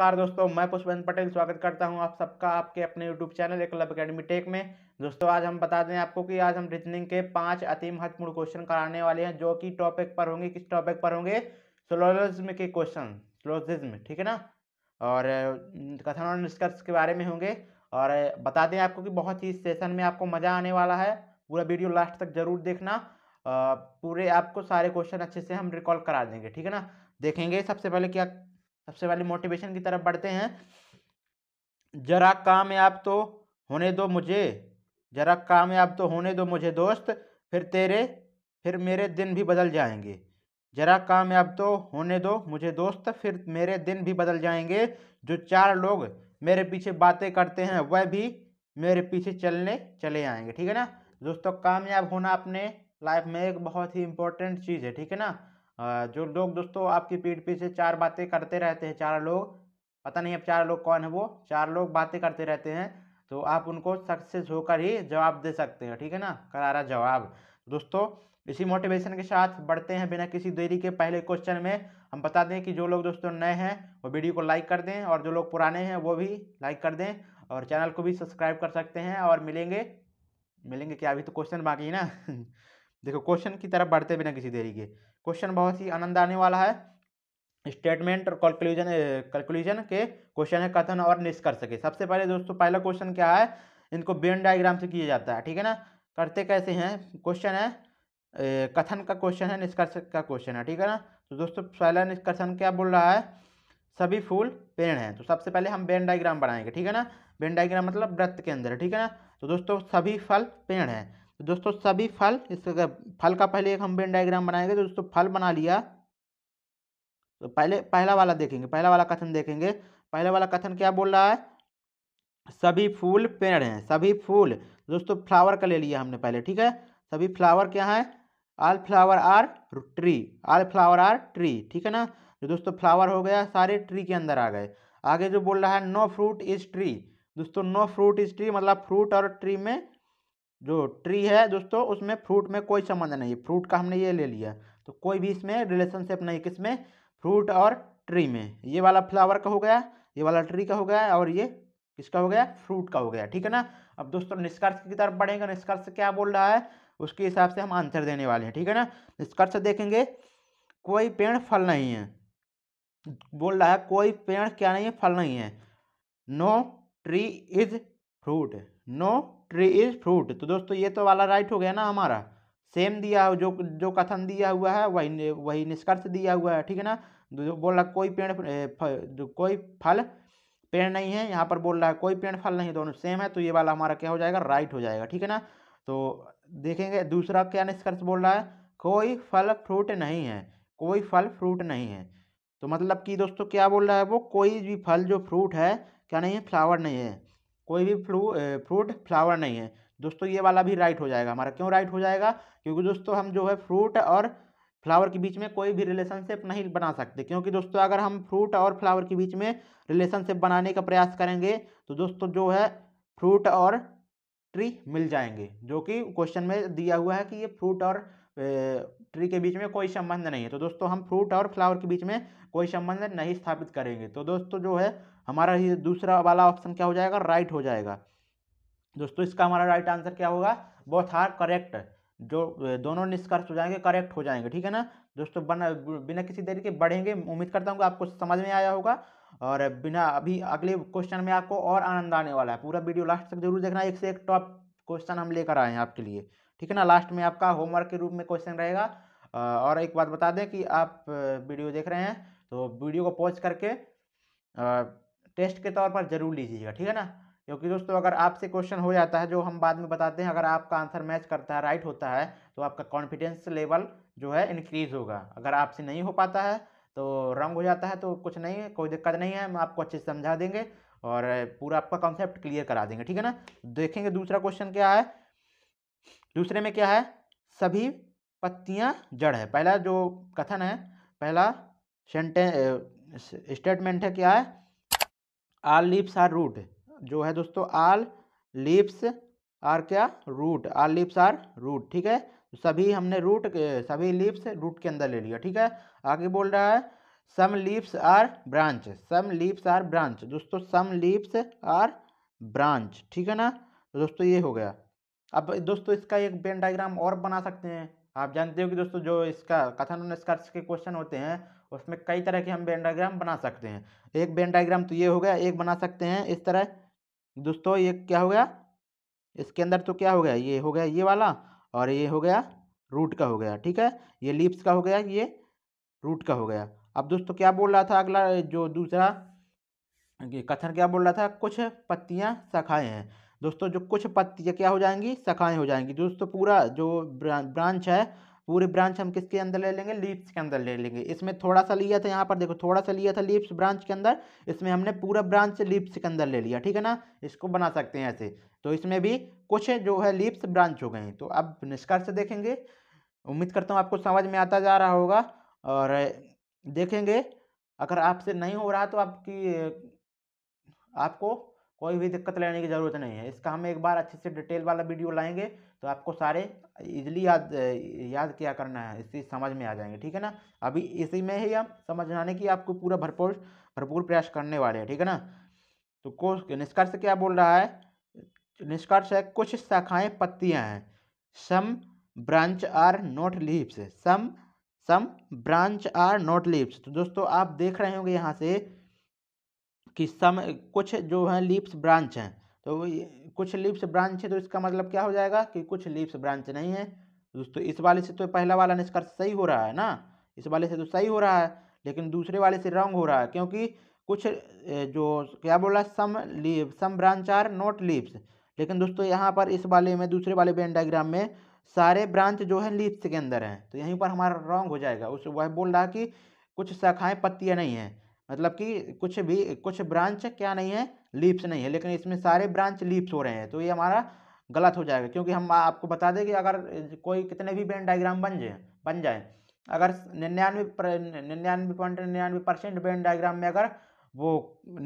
नमस्कार दोस्तों मैं पुष्पेंद्र पटेल स्वागत करता हूं आप सबका आपके अपने यूट्यूब चैनल एक क्लब अकेडमी टेक में दोस्तों आज हम बता दें आपको कि आज हम रीजनिंग के पांच अति महत्वपूर्ण क्वेश्चन कराने वाले हैं जो कि टॉपिक पर होंगे किस टॉपिक पर होंगे सोलोलिज्म के क्वेश्चन सोलोजिज्म ठीक है ना और कथन और निष्कर्ष के बारे में होंगे और बता दें आपको कि बहुत ही सेशन में आपको मज़ा आने वाला है पूरा वीडियो लास्ट तक जरूर देखना पूरे आपको सारे क्वेश्चन अच्छे से हम रिकॉल करा देंगे ठीक है ना देखेंगे सबसे पहले क्या सबसे पहले मोटिवेशन की तरफ बढ़ते हैं जरा कामयाब तो होने दो मुझे जरा कामयाब तो होने दो मुझे दोस्त फिर तेरे फिर मेरे दिन भी बदल जाएंगे जरा कामयाब तो होने दो मुझे दोस्त फिर मेरे दिन भी बदल जाएंगे जो चार लोग मेरे पीछे बातें करते हैं वह भी मेरे पीछे चलने चले आएंगे ठीक है ना दोस्तों कामयाब होना अपने लाइफ में एक बहुत ही इंपॉर्टेंट चीज़ है ठीक है ना जो लोग दोस्तों आपकी पीठ पीछे चार बातें करते रहते हैं चार लोग पता नहीं अब चार लोग कौन है वो चार लोग बातें करते रहते हैं तो आप उनको सक्सेस होकर ही जवाब दे सकते हैं ठीक है ना करारा जवाब दोस्तों इसी मोटिवेशन के साथ बढ़ते हैं बिना किसी देरी के पहले क्वेश्चन में हम बता दें कि जो लोग दोस्तों नए हैं वो वीडियो को लाइक कर दें और जो लोग पुराने हैं वो भी लाइक कर दें और चैनल को भी सब्सक्राइब कर सकते हैं और मिलेंगे मिलेंगे क्या अभी तो क्वेश्चन बाकी है ना देखो क्वेश्चन की तरफ बढ़ते बिना किसी देरी के क्वेश्चन बहुत ही आनंद आने वाला है स्टेटमेंट और कंक्लूजन कंक्लूजन के क्वेश्चन है कथन और निष्कर्ष के सबसे पहले दोस्तों पहला क्वेश्चन क्या है इनको बेन डायग्राम से किया जाता है ठीक है ना करते कैसे हैं क्वेश्चन है कथन का क्वेश्चन है निष्कर्ष का क्वेश्चन है ठीक है ना तो दोस्तों पहला निष्कर्षण क्या बोल रहा है सभी फूल पेड़ हैं तो सबसे पहले हम बेन डायग्राम बनाएंगे ठीक है ना बेन डायग्राम मतलब वृत्त के अंदर ठीक है ना तो दोस्तों सभी फल पेड़ हैं तो दोस्तों सभी फल इस फल का पहले एक हम बेन डायग्राम बनाएंगे तो दोस्तों फल बना लिया तो पहले पहला वाला देखेंगे पहला वाला कथन देखेंगे पहला वाला कथन क्या बोल रहा है सभी फूल पेड़ हैं सभी फूल दोस्तों फ्लावर का ले लिया हमने पहले ठीक है सभी फ्लावर क्या है all flower are tree all flower are tree ठीक है ना जो तो दोस्तों फ्लावर हो गया सारे ट्री के अंदर आ गए आगे जो बोल रहा है नो फ्रूट इज ट्री दोस्तों नो फ्रूट इज ट्री मतलब फ्रूट और ट्री में जो ट्री है दोस्तों उसमें फ्रूट में कोई संबंध नहीं है फ्रूट का हमने ये ले लिया तो कोई भी इसमें रिलेशनशिप नहीं किस में फ्रूट और ट्री में ये वाला फ्लावर का हो गया ये वाला ट्री का हो गया और ये किसका हो गया फ्रूट का हो गया ठीक है ना अब दोस्तों निष्कर्ष की तरफ बढ़ेंगे निष्कर्ष क्या बोल रहा है उसके हिसाब से हम आंसर देने वाले हैं ठीक है ना निष्कर्ष देखेंगे कोई पेड़ फल नहीं है बोल रहा है कोई पेड़ क्या नहीं है फल नहीं है no tree is fruit no tree is fruit तो दोस्तों ये तो वाला राइट हो गया ना हमारा सेम दिया जो जो कथन दिया हुआ है वही वही निष्कर्ष दिया हुआ है ठीक है ना जो बोल रहा कोई पेड़ फ, कोई फल पेड़ नहीं है यहाँ पर बोल रहा है कोई पेड़ फल नहीं दोनों सेम है तो ये वाला हमारा क्या हो जाएगा राइट हो जाएगा ठीक है ना तो देखेंगे दूसरा क्या निष्कर्ष बोल रहा है कोई फल फ्रूट नहीं है कोई फल फ्रूट नहीं है तो मतलब कि दोस्तों क्या बोल रहा है वो कोई भी फल जो फ्रूट है क्या नहीं है फ्लावर नहीं है कोई भी फ्लू फ्रूट फ्लावर नहीं है दोस्तों ये वाला भी राइट हो जाएगा हमारा क्यों राइट हो जाएगा क्योंकि दोस्तों हम जो है फ्रूट और फ्लावर के बीच में कोई भी रिलेशनशिप नहीं बना सकते क्योंकि दोस्तों अगर हम फ्रूट और फ्लावर के बीच में रिलेशनशिप बनाने का प्रयास करेंगे तो दोस्तों जो है फ्रूट और ट्री मिल जाएंगे जो कि क्वेश्चन में दिया हुआ है कि ये फ्रूट और ट्री के बीच में कोई संबंध नहीं है तो दोस्तों हम फ्रूट और फ्लावर के बीच में कोई संबंध नहीं स्थापित करेंगे तो दोस्तों जो है हमारा ये दूसरा वाला ऑप्शन क्या हो जाएगा राइट हो जाएगा दोस्तों इसका हमारा राइट आंसर क्या होगा बोथ आर करेक्ट जो दोनों निष्कर्ष हो जाएंगे करेक्ट हो जाएंगे ठीक है ना दोस्तों बना बिना किसी तरीके बढ़ेंगे उम्मीद करता हूँ कि आपको समझ में आया होगा और बिना अभी अगले क्वेश्चन में आपको और आनंद आने वाला है पूरा वीडियो लास्ट तक जरूर देखना एक से एक टॉप क्वेश्चन हम लेकर आए हैं आपके लिए ठीक है ना लास्ट में आपका होमवर्क के रूप में क्वेश्चन रहेगा और एक बात बता दें कि आप वीडियो देख रहे हैं तो वीडियो को पॉज करके टेस्ट के तौर पर जरूर लीजिएगा ठीक है ना क्योंकि दोस्तों अगर आपसे क्वेश्चन हो जाता है जो हम बाद में बताते हैं अगर आपका आंसर मैच करता है राइट होता है तो आपका कॉन्फिडेंस लेवल जो है इंक्रीज होगा अगर आपसे नहीं हो पाता है तो रंग हो जाता है तो कुछ नहीं है कोई दिक्कत नहीं है हम आपको अच्छे से समझा देंगे और पूरा आपका कॉन्सेप्ट क्लियर करा देंगे ठीक है ना देखेंगे दूसरा क्वेश्चन क्या है दूसरे में क्या है सभी पत्तियाँ जड़ है पहला जो कथन है पहला स्टेटमेंट है क्या है आल लिप्स आर रूट जो है दोस्तों आल लिप्स आर क्या root all leaves are root ठीक है तो सभी हमने रूट सभी लिप्स रूट के अंदर ले लिया ठीक है आगे बोल रहा है some leaves are branch some leaves are branch दोस्तों सम लिप्स आर ब्रांच ठीक है ना तो दोस्तों ये हो गया अब दोस्तों इसका एक बेन डायग्राम और बना सकते हैं आप जानते हो कि दोस्तों जो इसका कथन निष्कर्ष के क्वेश्चन होते हैं उसमें कई तरह के हम बेंडाग्राम बना सकते हैं एक बेंडाग्राम तो ये हो गया एक बना सकते हैं इस तरह दोस्तों ये क्या हो गया इसके अंदर तो क्या हो गया ये हो गया ये वाला और ये हो गया रूट का हो गया ठीक है ये लिप्स का हो गया ये रूट का हो गया अब दोस्तों क्या बोल रहा था अगला जो दूसरा कथन क्या बोल रहा था कुछ पत्तियाँ शाखाएँ हैं दोस्तों जो कुछ पत्तियाँ क्या हो जाएंगी शाखाएँ हो जाएंगी दोस्तों पूरा जो ब्रांच है पूरी ब्रांच हम किसके अंदर ले लेंगे लीव्स के अंदर ले लेंगे इसमें थोड़ा सा लिया था यहाँ पर देखो थोड़ा सा लिया था लीव्स ब्रांच के अंदर इसमें हमने पूरा ब्रांच लीव्स के अंदर ले लिया ठीक है ना इसको बना सकते हैं ऐसे तो इसमें भी कुछ जो है लीव्स ब्रांच हो गए हैं तो अब निष्कर्ष देखेंगे उम्मीद करता हूँ आपको समझ में आता जा रहा होगा और देखेंगे अगर आपसे नहीं हो रहा तो आपकी आपको कोई भी दिक्कत लेने की ज़रूरत नहीं है इसका हम एक बार अच्छे से डिटेल वाला वीडियो लाएंगे तो आपको सारे इजली याद याद क्या करना है इसी समझ में आ जाएंगे ठीक है ना अभी इसी में ही हम आने की आपको पूरा भरपूर भरपूर प्रयास करने वाले हैं ठीक है ना तो कोर्स निष्कर्ष क्या बोल रहा है निष्कर्ष है कुछ शाखाएँ पत्तियाँ हैं some branch are not leaves some some branch are not leaves तो दोस्तों आप देख रहे होंगे यहाँ से कि सम कुछ जो है लीप्स ब्रांच हैं तो कुछ लीप्स ब्रांच है तो इसका मतलब क्या हो जाएगा कि कुछ लीप्स ब्रांच नहीं है दोस्तों इस वाले से तो पहला वाला निष्कर्ष सही हो रहा है ना इस वाले से तो सही हो रहा है लेकिन दूसरे वाले से रॉन्ग हो रहा है क्योंकि कुछ जो क्या बोला some leaf some branch are not leaves लेकिन दोस्तों यहाँ पर इस वाले में दूसरे वाले बेन डाइग्राम में सारे ब्रांच जो है लिप्स के अंदर हैं तो यहीं पर हमारा रॉन्ग हो जाएगा उस वह बोल रहा कि कुछ शाखाएँ पत्तियाँ नहीं हैं मतलब कि कुछ भी कुछ ब्रांच क्या नहीं है लीप्स नहीं है लेकिन इसमें सारे ब्रांच लीप्स हो रहे हैं तो ये हमारा गलत हो जाएगा क्योंकि हम आपको बता दें कि अगर कोई कितने भी बैंड डाइग्राम बन जाए बन जाए अगर निन्यानवे निन्यानवे पॉइंट निन्यानवे परसेंट बैंड डाइग्राम में अगर वो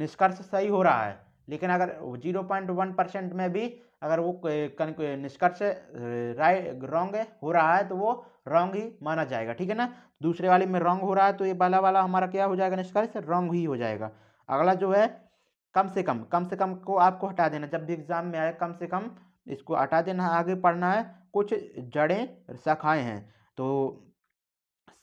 निष्कर्ष सही हो रहा है लेकिन अगर जीरो पॉइंट वन परसेंट में भी अगर वो निष्कर्ष राइट रॉन्ग हो रहा है तो वो रॉन्ग ही माना जाएगा ठीक है ना दूसरे वाले में रॉन्ग हो रहा है तो ये वाला वाला हमारा क्या हो जाएगा निष्कर्ष रॉन्ग ही हो जाएगा अगला जो है कम से कम कम से कम को आपको हटा देना जब भी एग्जाम में आए कम से कम इसको हटा देना आगे पढ़ना है कुछ जड़ें शाखाएँ हैं तो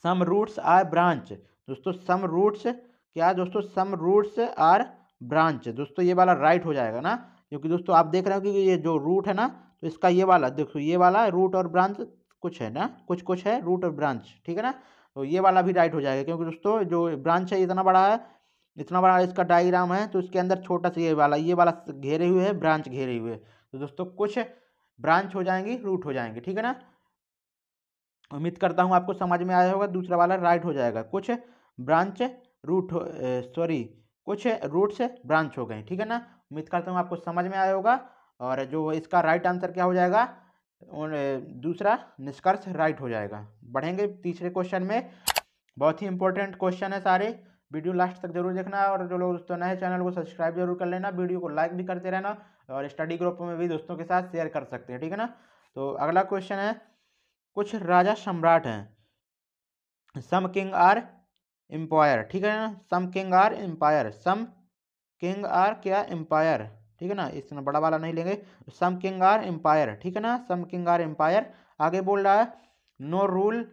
सम रूट्स आर ब्रांच दोस्तों सम रूट्स क्या दोस्तों सम रूट्स आर ब्रांच दोस्तों ये वाला राइट हो जाएगा ना क्योंकि दोस्तों आप देख रहे हो कि ये जो रूट है ना तो इसका ये वाला देखो ये वाला रूट और ब्रांच कुछ है ना कुछ कुछ है रूट और ब्रांच ठीक है ना तो ये वाला भी राइट हो जाएगा क्योंकि दोस्तों जो ब्रांच है इतना बड़ा है इतना बड़ा इसका डायग्राम है तो इसके अंदर छोटा सा ये वाला ये वाला घेरे हुए है ब्रांच घेरे हुए तो दोस्तों कुछ ब्रांच हो जाएंगी रूट हो जाएंगे ठीक है ना उम्मीद करता हूँ आपको समझ में आया होगा दूसरा वाला राइट हो जाएगा कुछ ब्रांच रूट सॉरी कुछ रूट्स ब्रांच हो गए ठीक है ना उम्मीद करता हूँ आपको समझ में आया होगा और जो इसका राइट आंसर क्या हो जाएगा दूसरा निष्कर्ष राइट हो जाएगा बढ़ेंगे तीसरे क्वेश्चन में बहुत ही इंपॉर्टेंट क्वेश्चन है सारे वीडियो लास्ट तक जरूर देखना और जो लोग दोस्तों नए चैनल को सब्सक्राइब जरूर कर लेना वीडियो को लाइक भी करते रहना और स्टडी ग्रुप में भी दोस्तों के साथ शेयर कर सकते हैं ठीक है ना तो अगला क्वेश्चन है कुछ राजा सम्राट हैं सम किंग आर एम्पायर ठीक है ना some king are empire some king are क्या एम्पायर ठीक है ना इसमें बड़ा वाला नहीं लेंगे सम किंग आर एम्पायर ठीक है ना सम किंग आर एम्पायर आगे बोल रहा है no rule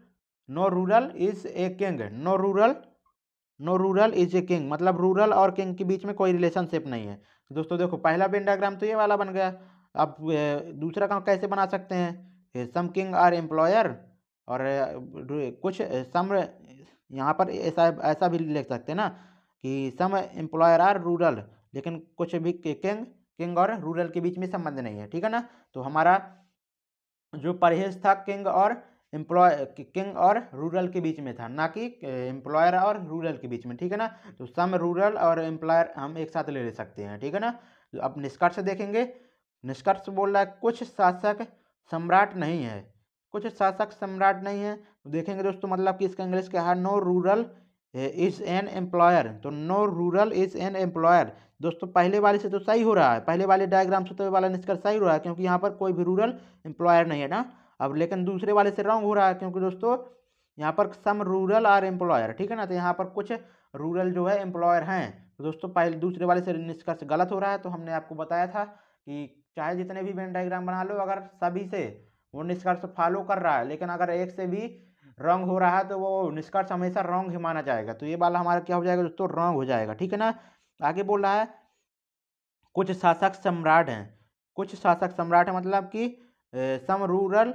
no rural is a king no rural no rural is a king मतलब रूरल और किंग के बीच में कोई रिलेशनशिप नहीं है दोस्तों देखो पहला बेंडाग्राम तो ये वाला बन गया अब दूसरा काम कैसे बना सकते हैं सम किंग आर एम्प्लॉयर और कुछ सम यहाँ पर ऐसा ऐसा भी लिख सकते हैं ना कि सम एम्प्लॉयर आर रूरल लेकिन कुछ भी किंग किंग और रूरल के बीच में संबंध नहीं है ठीक है ना तो हमारा जो परहेज था किंग और एम्प्लॉय किंग और रूरल के बीच में था ना कि एम्प्लॉयर और रूरल के बीच में ठीक है ना तो सम रूरल और एम्प्लॉयर हम एक साथ ले ले सकते हैं ठीक है ना तो अब निष्कर्ष देखेंगे निष्कर्ष बोल रहा है कुछ शासक सम्राट नहीं है कुछ शासक सम्राट नहीं है तो देखेंगे दोस्तों मतलब कि इसका इंग्लिश क्या है no rural is an employer तो no rural is an employer दोस्तों पहले वाले से तो सही हो रहा है पहले वाले डायग्राम से तो वाला निष्कर्ष सही हो रहा है क्योंकि यहाँ पर कोई भी रूरल एम्प्लॉयर नहीं है ना अब लेकिन दूसरे वाले से रॉन्ग हो रहा है क्योंकि दोस्तों यहाँ पर सम रूरल आर एम्प्लॉयर ठीक है ना तो यहाँ पर कुछ रूरल जो है एम्प्लॉयर हैं तो दोस्तों पहले दूसरे वाले से निष्कर्ष गलत हो रहा है तो हमने आपको बताया था कि चाहे जितने भी वेन डायग्राम बना लो अगर सभी से वो निष्कर्ष फॉलो कर रहा है लेकिन अगर एक से भी रॉन्ग हो रहा है तो वो निष्कर्ष हमेशा रॉन्ग ही माना जाएगा तो ये वाला हमारा क्या हो जाएगा दोस्तों रॉन्ग हो जाएगा ठीक है ना आगे बोल रहा है कुछ शासक सम्राट हैं कुछ शासक सम्राट हैं मतलब कि some rural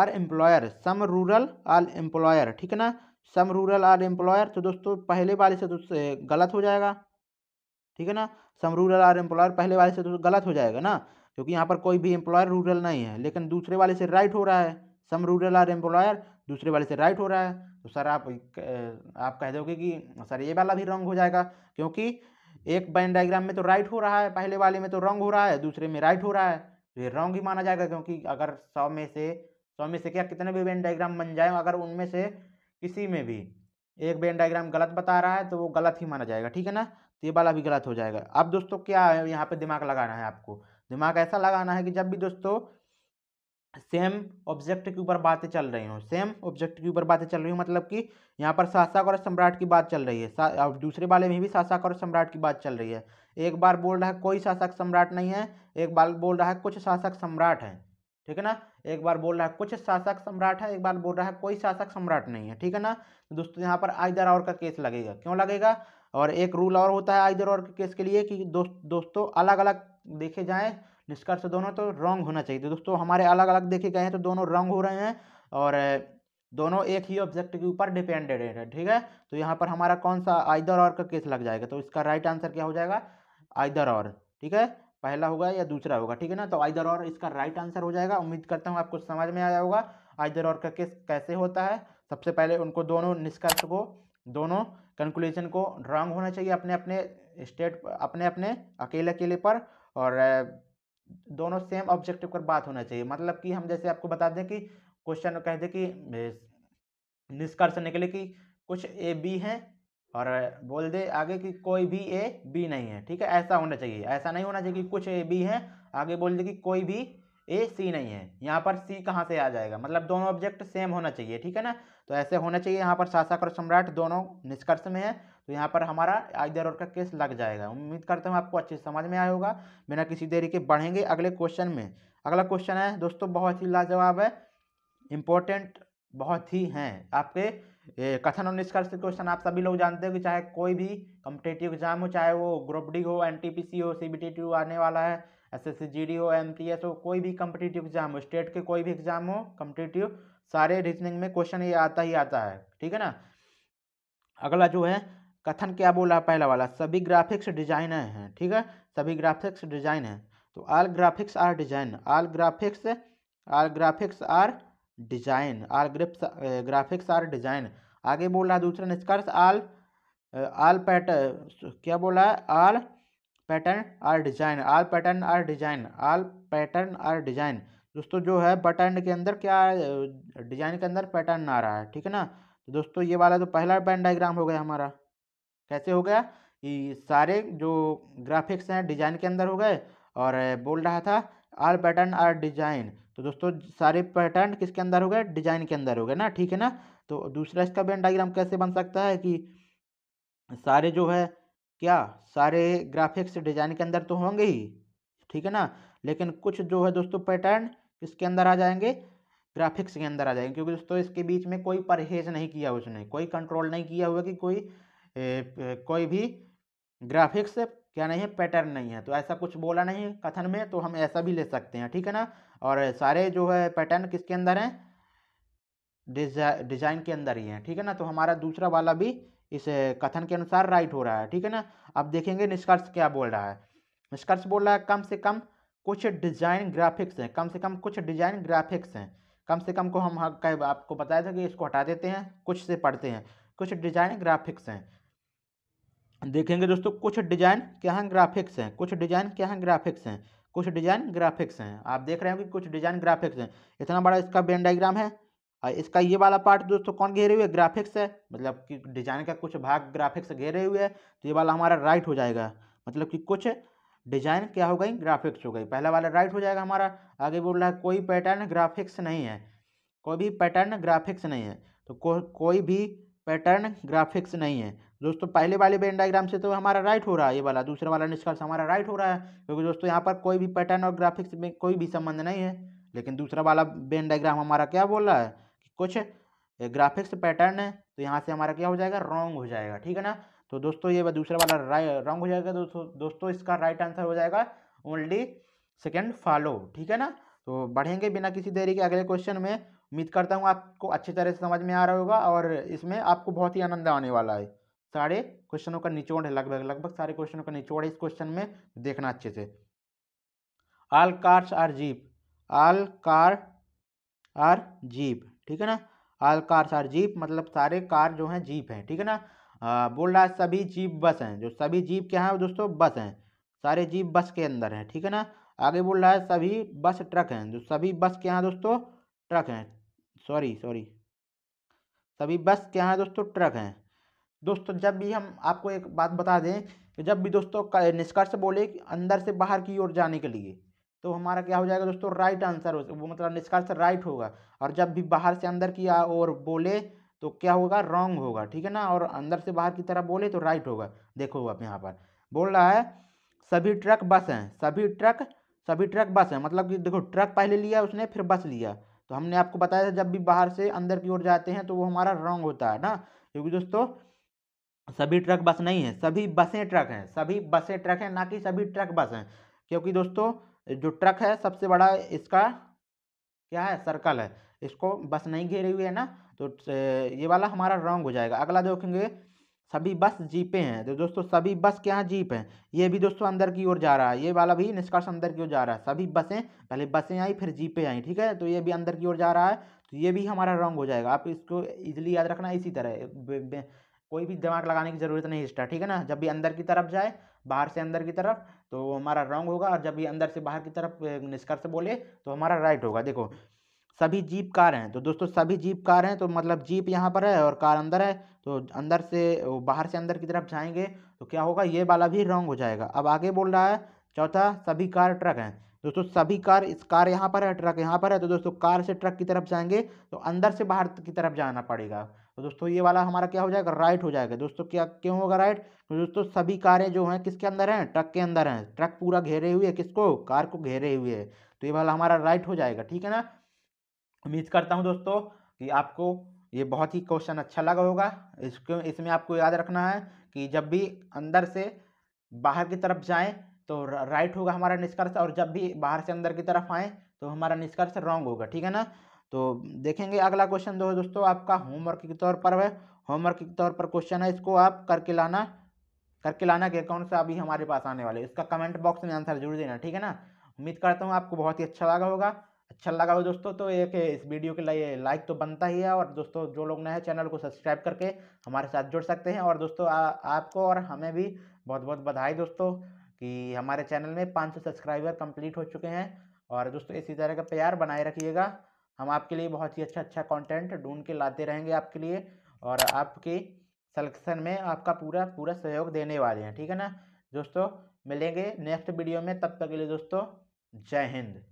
are employer some rural are employer ठीक है ना सम रूरल आर एम्प्लॉयर तो दोस्तों पहले वाले से तो गलत हो जाएगा ठीक है ना सम रूरल आर एम्प्लॉयर पहले वाले से तो गलत हो जाएगा ना क्योंकि यहाँ पर कोई भी एम्प्लॉयर रूरल नहीं है लेकिन दूसरे वाले से राइट हो रहा है सम रूरल आर एम्प्लॉयर दूसरे वाले से राइट हो रहा है तो सर आप आप कह दोगे कि सर ये वाला भी रॉन्ग हो जाएगा क्योंकि एक बैन डायग्राम में तो राइट हो रहा है पहले वाले में तो रॉन्ग हो रहा है दूसरे में राइट हो रहा है तो ये रॉन्ग ही माना जाएगा क्योंकि अगर सौ में से सौ में से क्या कितने भी बैन डाइग्राम बन जाए अगर उनमें से किसी में भी एक बैन डाइग्राम गलत बता रहा है तो वो गलत ही माना जाएगा ठीक है ना तो ये वाला भी गलत हो जाएगा अब दोस्तों क्या है यहाँ पे दिमाग लगाना है आपको दिमाग ऐसा लगाना है कि जब भी दोस्तों सेम ऑब्जेक्ट के ऊपर बातें चल रही हूँ सेम ऑब्जेक्ट के ऊपर बातें चल रही हूँ मतलब कि यहाँ पर शासक और सम्राट की बात चल रही है अब दूसरे वाले में भी शासक और सम्राट की बात चल रही है एक बार बोल रहा है कोई शासक सम्राट नहीं है एक बार बोल रहा है कुछ शासक सम्राट हैं ठीक है ना एक बार बोल रहा है कुछ शासक सम्राट है एक बार बोल रहा है कोई शासक सम्राट नहीं है ठीक है ना तो दोस्तों यहाँ पर आइदर और का केस लगेगा क्यों लगेगा और एक रूल और होता है आइदर और के केस के लिए कि दोस्त दोस्तों अलग अलग देखे जाएँ निष्कर्ष दोनों तो रॉन्ग होना चाहिए दोस्तों हमारे अलग अलग देखे गए हैं तो दोनों रॉन्ग हो रहे हैं और दोनों एक ही ऑब्जेक्ट के ऊपर डिपेंडेड है ठीक है तो यहाँ पर हमारा कौन सा आइदर और का केस लग जाएगा तो इसका राइट आंसर क्या हो जाएगा आइदर और ठीक है पहला होगा या दूसरा होगा ठीक है ना तो आइदर और इसका राइट आंसर हो जाएगा उम्मीद करता हूँ आपको समझ में आया होगा आइदर और का केस कैसे होता है सबसे पहले उनको दोनों निष्कर्ष को दोनों कंक्लूजन को रॉन्ग होना चाहिए अपने अपने स्टेट अपने अपने अकेले अकेले पर और दोनों सेम ऑब्जेक्टिव पर बात होना चाहिए मतलब कि हम जैसे आपको बता दें कि क्वेश्चन कह दें कि निष्कर्ष निकले कि कुछ ए बी हैं और बोल दे आगे कि कोई भी ए बी नहीं है ठीक है ऐसा होना चाहिए ऐसा नहीं होना चाहिए कि कुछ ए बी हैं आगे बोल दे कि कोई भी ए सी नहीं है यहाँ पर सी कहाँ से आ जाएगा मतलब दोनों ऑब्जेक्ट सेम होना चाहिए ठीक है ना तो ऐसे होना चाहिए यहाँ पर शासक और सम्राट दोनों निष्कर्ष में है तो यहाँ पर हमारा आइर और का केस लग जाएगा उम्मीद करता हूँ आपको अच्छे समझ में आया होगा बिना किसी देरी के बढ़ेंगे अगले क्वेश्चन में अगला क्वेश्चन है दोस्तों बहुत ही लाजवाब है इम्पोर्टेंट बहुत ही हैं आपके कथन और निष्कर्ष क्वेश्चन आप सभी लोग जानते हो कि चाहे कोई भी कम्पिटेटिव एग्जाम हो चाहे वो ग्रुप डी हो एन हो सी आने वाला है एस एस हो एम हो कोई भी कम्पिटेटिव एग्जाम हो स्टेट के कोई भी एग्जाम हो कम्पिटेटिव सारे रीजनिंग में क्वेश्चन ये आता ही आता है ठीक है ना अगला जो है कथन क्या बोला पहला वाला सभी ग्राफिक्स डिजाइन हैं ठीक है सभी ग्राफिक्स डिजाइन हैं तो all graphics are design all graphics all graphics are design all grips graphics are design आगे बोल रहा दूसरा निष्कर्ष आल आल पैटर्न क्या बोला है all pattern are design all pattern are design all pattern are design दोस्तों जो है बटन के अंदर क्या डिजाइन eh, के अंदर पैटर्न आ रहा है ठीक है ना तो दोस्तों ये वाला तो पहला पैन डायग्राम हो गया हमारा कैसे हो गया ये सारे जो ग्राफिक्स हैं डिज़ाइन के अंदर हो गए और बोल रहा था आल पैटर्न आर डिजाइन तो दोस्तों सारे पैटर्न किसके अंदर हो गए डिजाइन के अंदर हो गए ना ठीक है ना तो दूसरा इसका बेन डाइग्राम कैसे बन सकता है कि सारे जो है क्या सारे ग्राफिक्स डिजाइन के अंदर तो होंगे ही ठीक है ना लेकिन कुछ जो है दोस्तों पैटर्न किसके अंदर आ जाएंगे ग्राफिक्स के अंदर आ जाएंगे क्योंकि दोस्तों इसके बीच में कोई परहेज नहीं किया उसने कोई कंट्रोल नहीं किया हुआ कि कोई कोई भी ग्राफिक्स क्या नहीं है पैटर्न नहीं है तो ऐसा कुछ बोला नहीं है कथन में तो हम ऐसा भी ले सकते हैं ठीक है ना और सारे जो है पैटर्न किसके अंदर हैं डिजा डिजाइन के अंदर ही हैं ठीक है ना तो हमारा दूसरा वाला भी इस कथन के अनुसार राइट हो रहा है ठीक है ना अब देखेंगे निष्कर्ष क्या बोल रहा है निष्कर्ष बोल रहा है कम से कम कुछ डिजाइन ग्राफिक्स हैं कम से कम कुछ डिजाइन ग्राफिक्स हैं कम से कम को हम हाँ, कह आपको बताया था कि इसको हटा देते हैं कुछ से पढ़ते हैं कुछ डिजाइन ग्राफिक्स हैं देखेंगे दोस्तों कुछ डिजाइन क्या है ग्राफिक्स हैं कुछ डिजाइन क्या है ग्राफिक्स हैं कुछ डिजाइन ग्राफिक्स हैं आप देख रहे हो कि कुछ डिजाइन ग्राफिक्स हैं इतना बड़ा इसका बेन डाइग्राम है और इसका ये वाला पार्ट दोस्तों कौन घेरे हुए ग्राफिक्स है मतलब कि डिजाइन का कुछ भाग ग्राफिक्स घेरे हुए है तो ये वाला हमारा राइट हो जाएगा मतलब कि कुछ डिजाइन क्या हो गई ग्राफिक्स हो गई पहला वाला राइट हो जाएगा हमारा आगे बोल रहा है कोई पैटर्न ग्राफिक्स नहीं है कोई भी पैटर्न ग्राफिक्स नहीं है तो को, कोई भी पैटर्न ग्राफिक्स नहीं है दोस्तों पहले वाले बेन डायग्राम से तो हमारा राइट हो रहा है ये वाला दूसरा वाला निष्कर्ष हमारा राइट हो रहा है क्योंकि दोस्तों यहाँ पर कोई भी पैटर्न और ग्राफिक्स में कोई भी संबंध नहीं है लेकिन दूसरा वाला बेन डायग्राम हमारा क्या बोल रहा है कि कुछ ग्राफिक्स पैटर्न है तो यहाँ से हमारा क्या हो जाएगा रॉन्ग हो जाएगा ठीक है ना तो दोस्तों ये दूसरा वाला रॉन्ग हो जाएगा दोस्तों दोस्तों इसका राइट आंसर हो जाएगा ओनली सेकेंड फॉलो ठीक है ना तो बढ़ेंगे बिना किसी देरी के अगले क्वेश्चन में उम्मीद करता हूँ आपको अच्छी तरह से समझ में आ रहा होगा और इसमें आपको बहुत ही आनंद आने वाला है सारे क्वेश्चनों का निचोड़ है लगभग लगभग सारे क्वेश्चनों का निचोड़ है इस क्वेश्चन में देखना अच्छे से all cars are jeep all car are jeep ठीक है ना आल कार्स आर जीप मतलब सारे कार जो हैं जीप हैं ठीक है ना आ, बोल रहा है सभी जीप बस हैं जो सभी जीप क्या हैं दोस्तों बस हैं सारे जीप बस के अंदर हैं ठीक है ना आगे बोल रहा है सभी बस ट्रक हैं जो सभी बस क्या हैं दोस्तों ट्रक हैं सॉरी सॉरी सभी बस क्या है दोस्तों ट्रक हैं दोस्तों जब भी हम आपको एक बात बता दें कि जब भी दोस्तों निष्कर्ष बोले अंदर से बाहर की ओर जाने के लिए तो हमारा क्या हो जाएगा दोस्तों राइट आंसर वो मतलब निष्कर्ष राइट होगा और जब भी बाहर से अंदर की ओर बोले तो क्या होगा रॉन्ग होगा ठीक है ना और अंदर से बाहर की तरफ बोले तो राइट होगा देखो आप यहाँ पर बोल रहा है सभी ट्रक बस हैं सभी ट्रक सभी ट्रक बस हैं मतलब कि देखो ट्रक पहले लिया उसने फिर बस लिया तो हमने आपको बताया था जब भी बाहर से अंदर की ओर जाते हैं तो वो हमारा रॉन्ग होता है ना क्योंकि दोस्तों सभी ट्रक बस नहीं है सभी बसें ट्रक हैं सभी बसें ट्रक हैं ना कि सभी ट्रक बस हैं क्योंकि दोस्तों जो ट्रक है सबसे बड़ा इसका क्या है सर्कल है इसको बस नहीं घेरी हुई है ना तो ये वाला हमारा रॉन्ग हो जाएगा अगला देखेंगे सभी बस जीपे हैं तो दोस्तों सभी बस के यहाँ जीप हैं ये भी दोस्तों अंदर की ओर जा रहा है ये वाला भी निष्कर्ष अंदर की ओर जा रहा है सभी बसें पहले बसें आई फिर जीपें आई ठीक है तो ये भी अंदर की ओर जा रहा है तो ये भी हमारा रॉन्ग हो जाएगा आप इसको ईजिली याद रखना इसी तरह कोई भी दिमाग लगाने की ज़रूरत नहीं एक्स्ट्रा ठीक है ना जब भी अंदर की तरफ जाए बाहर से अंदर की तरफ तो हमारा रॉन्ग होगा और जब भी अंदर से बाहर की तरफ निष्कर्ष बोले तो हमारा राइट होगा देखो सभी जीप कार हैं तो दोस्तों सभी जीप कार हैं तो मतलब जीप यहाँ पर है और कार अंदर है तो अंदर से बाहर से अंदर की तरफ जाएंगे तो क्या होगा ये वाला भी रॉन्ग हो जाएगा अब आगे बोल रहा है चौथा सभी कार ट्रक हैं दोस्तों सभी कार इस कार यहाँ पर है ट्रक यहाँ पर है तो दोस्तों कार से ट्रक की तरफ जाएंगे तो अंदर से बाहर की तरफ जाना पड़ेगा तो दोस्तों ये वाला हमारा क्या हो जाएगा राइट हो जाएगा दोस्तों क्या क्यों होगा राइट तो दोस्तों सभी कारें जो हैं किसके अंदर हैं ट्रक के अंदर हैं ट्रक पूरा घेरे हुए है किसको कार को घेरे हुए है तो ये वाला हमारा राइट हो जाएगा ठीक है ना उम्मीद करता हूँ दोस्तों कि आपको ये बहुत ही क्वेश्चन अच्छा लगा होगा इसको इसमें आपको याद रखना है कि जब भी अंदर से बाहर की तरफ जाएं तो राइट होगा हमारा निष्कर्ष और जब भी बाहर से अंदर की तरफ आएँ तो हमारा निष्कर्ष रॉन्ग होगा ठीक है ना तो देखेंगे अगला क्वेश्चन दो दोस्तों आपका होमवर्क के तौर पर है होमवर्क के तौर पर क्वेश्चन है इसको आप करके लाना करके लाना के कौन सा अभी हमारे पास आने वाले इसका कमेंट बॉक्स में आंसर जरूर देना ठीक है ना उम्मीद करता हूँ आपको बहुत ही अच्छा लगा होगा अच्छा लगा हो दोस्तों तो एक इस वीडियो के लिए लाइक तो बनता ही है और दोस्तों जो लोग नए हैं चैनल को सब्सक्राइब करके हमारे साथ जुड़ सकते हैं और दोस्तों आ, आपको और हमें भी बहुत बहुत बधाई दोस्तों कि हमारे चैनल में 500 सब्सक्राइबर कंप्लीट हो चुके हैं और दोस्तों इसी तरह का प्यार बनाए रखिएगा हम आपके लिए बहुत ही अच्छा अच्छा कॉन्टेंट ढूंढ के लाते रहेंगे आपके लिए और आपके सलेक्शन में आपका पूरा पूरा सहयोग देने वाले हैं ठीक है ना दोस्तों मिलेंगे नेक्स्ट वीडियो में तब तक के लिए दोस्तों जय हिंद